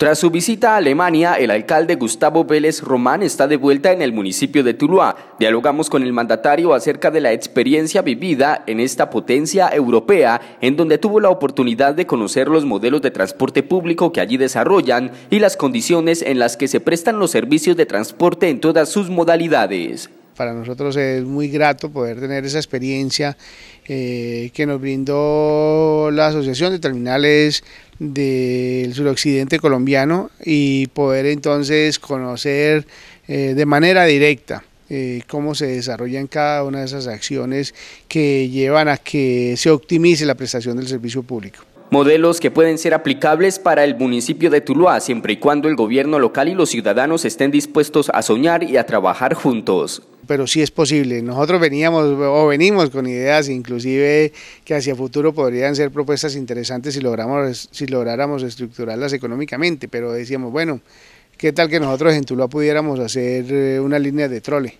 Tras su visita a Alemania, el alcalde Gustavo Vélez Román está de vuelta en el municipio de Tuluá. Dialogamos con el mandatario acerca de la experiencia vivida en esta potencia europea, en donde tuvo la oportunidad de conocer los modelos de transporte público que allí desarrollan y las condiciones en las que se prestan los servicios de transporte en todas sus modalidades para nosotros es muy grato poder tener esa experiencia eh, que nos brindó la Asociación de Terminales del suroccidente colombiano y poder entonces conocer eh, de manera directa eh, cómo se desarrollan cada una de esas acciones que llevan a que se optimice la prestación del servicio público. Modelos que pueden ser aplicables para el municipio de Tuluá siempre y cuando el gobierno local y los ciudadanos estén dispuestos a soñar y a trabajar juntos pero sí es posible. Nosotros veníamos o venimos con ideas inclusive que hacia futuro podrían ser propuestas interesantes si, logramos, si lográramos estructurarlas económicamente, pero decíamos, bueno, ¿qué tal que nosotros en Tuluá pudiéramos hacer eh, una línea de trole?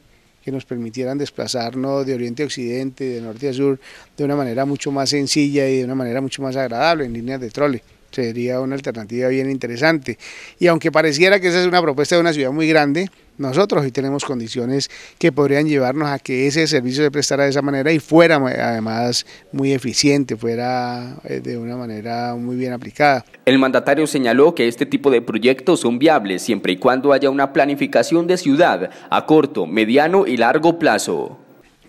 que nos permitieran desplazarnos de oriente a occidente, de norte a sur, de una manera mucho más sencilla y de una manera mucho más agradable en líneas de trole sería una alternativa bien interesante. Y aunque pareciera que esa es una propuesta de una ciudad muy grande, nosotros hoy tenemos condiciones que podrían llevarnos a que ese servicio se prestara de esa manera y fuera eh, además muy eficiente, fuera eh, de una manera muy bien aplicada. El mandatario señaló que este tipo de proyectos son viables siempre y cuando haya una planificación de ciudad a corto, mediano y largo plazo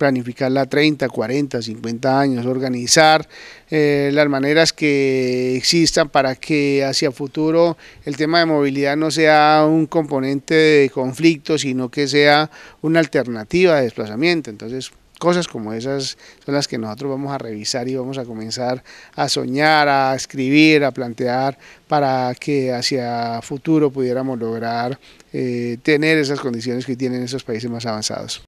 planificarla 30, 40, 50 años, organizar eh, las maneras que existan para que hacia futuro el tema de movilidad no sea un componente de conflicto, sino que sea una alternativa de desplazamiento. Entonces, cosas como esas son las que nosotros vamos a revisar y vamos a comenzar a soñar, a escribir, a plantear para que hacia futuro pudiéramos lograr eh, tener esas condiciones que tienen esos países más avanzados.